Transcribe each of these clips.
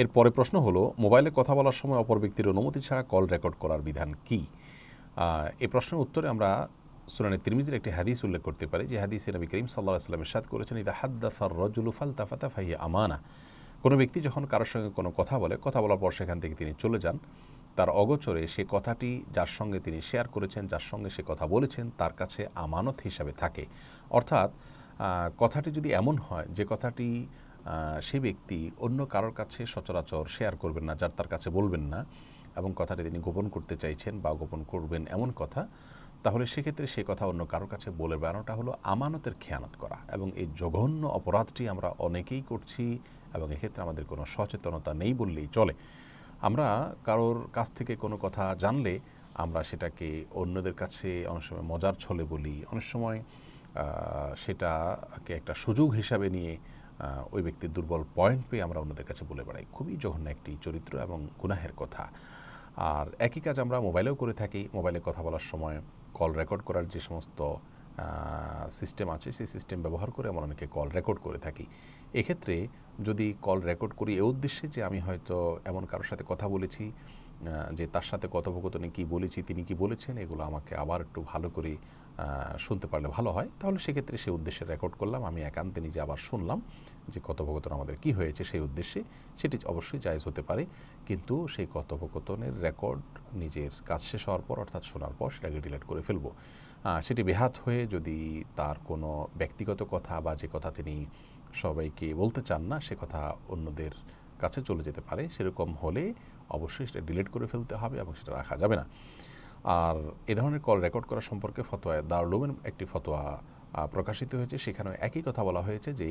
এর পরে প্রশ্ন হলো মোবাইলে কথা বলার সময় অপর ব্যক্তির অনুমতি ছাড়া কল রেকর্ড করার বিধান কি এ প্রশ্নের উত্তরে আমরা সুনানে তিরমিজির একটি হাদিস উল্লেখ করতে পারি যে হাদিসে নবী করিম সাল্লাহ সাল্লামের সাদ করেছেন ইদা হাদ্দাফার রজুলুফাল তাফাতা ফাইয়া আমানা কোনো ব্যক্তি যখন কারোর সঙ্গে কোনো কথা বলে কথা বলার পর সেখান থেকে তিনি চলে যান তার অগোচরে সে কথাটি যার সঙ্গে তিনি শেয়ার করেছেন যার সঙ্গে সে কথা বলেছেন তার কাছে আমানত হিসাবে থাকে অর্থাৎ কথাটি যদি এমন হয় যে কথাটি সেই ব্যক্তি অন্য কারোর কাছে সচরাচর শেয়ার করবেন না যার তার কাছে বলবেন না এবং কথাটি তিনি গোপন করতে চাইছেন বা গোপন করবেন এমন কথা তাহলে সেক্ষেত্রে সে কথা অন্য কারোর কাছে বলে বেড়ানোটা হলো আমানতের খেয়ানত করা এবং এই জঘন্য অপরাধটি আমরা অনেকেই করছি এবং এক্ষেত্রে আমাদের কোনো সচেতনতা নেই বললেই চলে আমরা কারোর কাছ থেকে কোনো কথা জানলে আমরা সেটাকে অন্যদের কাছে অনেক সময় মজার ছলে বলি অনেক সময় সেটাকে একটা সুযোগ হিসাবে নিয়ে ওই ব্যক্তির দুর্বল পয়েন্ট পেয়ে আমরা অন্যদের কাছে বলে বেড়াই খুবই জঘন্য একটি চরিত্র এবং গুনাহের কথা আর একই কাজ আমরা মোবাইলেও করে থাকি মোবাইলে কথা বলার সময় কল রেকর্ড করার যে সমস্ত সিস্টেম আছে সেই সিস্টেম ব্যবহার করে আমরা অনেকে কল রেকর্ড করে থাকি এক্ষেত্রে যদি কল রেকর্ড করি এ উদ্দেশ্যে যে আমি হয়তো এমন কারোর সাথে কথা বলেছি যে তার সাথে কথোপকথনে কি বলেছি তিনি কি বলেছেন এগুলো আমাকে আবার একটু ভালো করে শুনতে পারলে ভালো হয় তাহলে সেক্ষেত্রে সেই উদ্দেশ্যে রেকর্ড করলাম আমি একান্তে নিজে আবার শুনলাম যে কথোপকথন আমাদের কি হয়েছে সেই উদ্দেশ্যে সেটি অবশ্যই জায়জ হতে পারে কিন্তু সেই কথোপকথনের রেকর্ড নিজের কাজ শেষ হওয়ার পর অর্থাৎ শোনার পর সেটাকে ডিলেট করে ফেলবো সেটি বেহাত হয়ে যদি তার কোনো ব্যক্তিগত কথা বা যে কথা তিনি সবাইকে বলতে চান না সে কথা অন্যদের কাছে চলে যেতে পারে সেরকম হলে অবশ্যই সেটা ডিলিট করে ফেলতে হবে এবং সেটা রাখা যাবে না আর এ ধরনের কল রেকর্ড করা সম্পর্কে ফতোয়া দারুলুমের একটি ফতোয়া প্রকাশিত হয়েছে সেখানে একই কথা বলা হয়েছে যে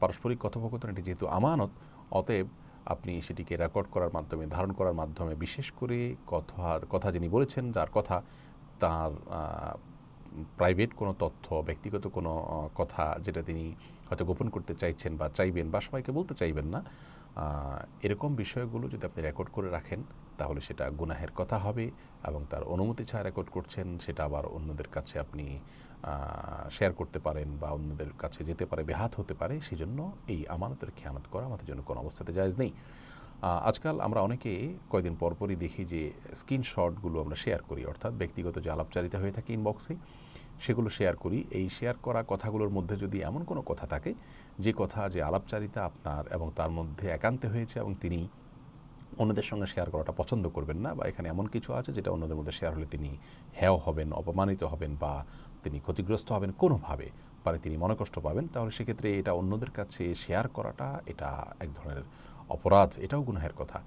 পারস্পরিক কথোপকথন এটি যেহেতু আমানত অতএব আপনি সেটিকে রেকর্ড করার মাধ্যমে ধারণ করার মাধ্যমে বিশেষ করে কথা কথা যিনি বলেছেন যার কথা তার প্রাইভেট কোনো তথ্য ব্যক্তিগত কোনো কথা যেটা তিনি হয়তো গোপন করতে চাইছেন বা চাইবেন বা সবাইকে বলতে চাইবেন না এরকম বিষয়গুলো যদি আপনি রেকর্ড করে রাখেন তাহলে সেটা গুনাহের কথা হবে এবং তার অনুমতি ছাড়া রেকর্ড করছেন সেটা আবার অন্যদের কাছে আপনি শেয়ার করতে পারেন বা অন্যদের কাছে যেতে পারে বেহাত হতে পারে সেজন্য এই আমানতের খেয়ানত করা আমাদের জন্য কোনো অবস্থাতে জায়জ নেই আজকাল আমরা অনেকে কয়েকদিন পরপরই দেখি যে স্ক্রিনশটগুলো আমরা শেয়ার করি অর্থাৎ ব্যক্তিগত যে আলাপচারিতা হয়ে থাকে ইনবক্সে সেগুলো শেয়ার করি এই শেয়ার করা কথাগুলোর মধ্যে যদি এমন কোনো কথা থাকে যে কথা যে আলাপচারিতা আপনার এবং তার মধ্যে একান্তে হয়েছে এবং তিনি অন্যদের সঙ্গে শেয়ার করাটা পছন্দ করবেন না বা এখানে এমন কিছু আছে যেটা অন্যদের মধ্যে শেয়ার হলে তিনি হ্যাও হবেন অপমানিত হবেন বা তিনি ক্ষতিগ্রস্ত হবেন কোনোভাবে পারে মানে তিনি মনে কষ্ট পাবেন তাহলে সেক্ষেত্রে এটা অন্যদের কাছে শেয়ার করাটা এটা এক ধরনের অপরাধ এটাও গুনাহের কথা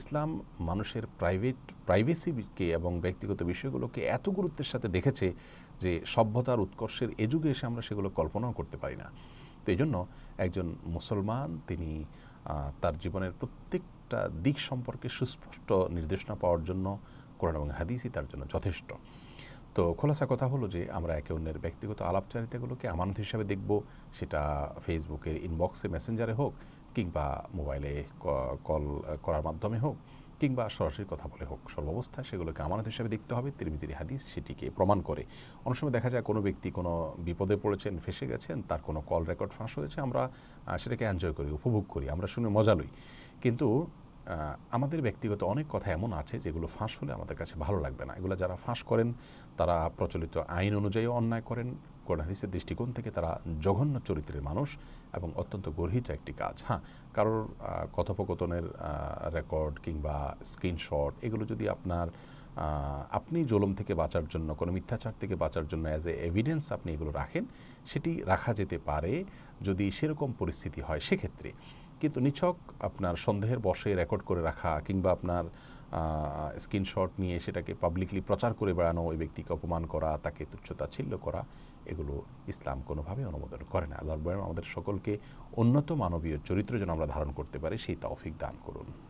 ইসলাম মানুষের প্রাইভেট প্রাইভেসিকে এবং ব্যক্তিগত বিষয়গুলোকে এত গুরুত্বের সাথে দেখেছে যে সভ্যতার উৎকর্ষের এ যুগে এসে আমরা সেগুলো কল্পনাও করতে পারি না তো এই জন্য একজন মুসলমান তিনি তার জীবনের প্রত্যেকটা দিক সম্পর্কে সুস্পষ্ট নির্দেশনা পাওয়ার জন্য কোরআন এবং হাদিসই তার জন্য যথেষ্ট তো খোলাসা কথা হলো যে আমরা একে অন্যের ব্যক্তিগত আলাপচারিতাগুলোকে আমানত হিসাবে দেখব সেটা ফেসবুকের ইনবক্সে মেসেঞ্জারে হোক কিংবা মোবাইলে কল করার মাধ্যমে হোক কিংবা সরাসরি কথা বলে হোক সর্বাবস্থায় সেগুলোকে আমানত হিসেবে দেখতে হবে তিরমিজির হাদিস সেটিকে প্রমাণ করে অনেক সময় দেখা যায় কোনো ব্যক্তি কোনো বিপদে পড়েছেন ফেসে গেছেন তার কোনো কল রেকর্ড ফাঁস হয়েছে আমরা সেটাকে এনজয় করি উপভোগ করি আমরা শুনে মজা লই কিন্তু আমাদের ব্যক্তিগত অনেক কথা এমন আছে যেগুলো ফাঁস হলে আমাদের কাছে ভালো লাগবে না এগুলো যারা ফাঁস করেন তারা প্রচলিত আইন অনুযায়ী অন্যায় করেন কোরআন হাদিসের দৃষ্টিকোণ থেকে তারা জঘন্য চরিত্রের মানুষ এবং অত্যন্ত গর্হিত একটি কাজ হ্যাঁ কারোর কথোপকথনের রেকর্ড কিংবা স্ক্রিনশট এগুলো যদি আপনার আপনি জলম থেকে বাঁচার জন্য কোনো মিথ্যাচার থেকে বাঁচার জন্য অ্যাজ এ এভিডেন্স আপনি এগুলো রাখেন সেটি রাখা যেতে পারে যদি সেরকম পরিস্থিতি হয় সেক্ষেত্রে কিন্তু নিছক আপনার সন্দেহের বসে রেকর্ড করে রাখা কিংবা আপনার স্ক্রিনশট নিয়ে সেটাকে পাবলিকলি প্রচার করে বেড়ানো ওই ব্যক্তিকে অপমান করা তাকে তুচ্ছতাচ্ছিল্য করা এগুলো ইসলাম কোনোভাবে অনুমোদন করে না আল্লাহ আমাদের সকলকে উন্নত মানবীয় চরিত্র যেন আমরা ধারণ করতে পারি সেই তাওফিক দান করুন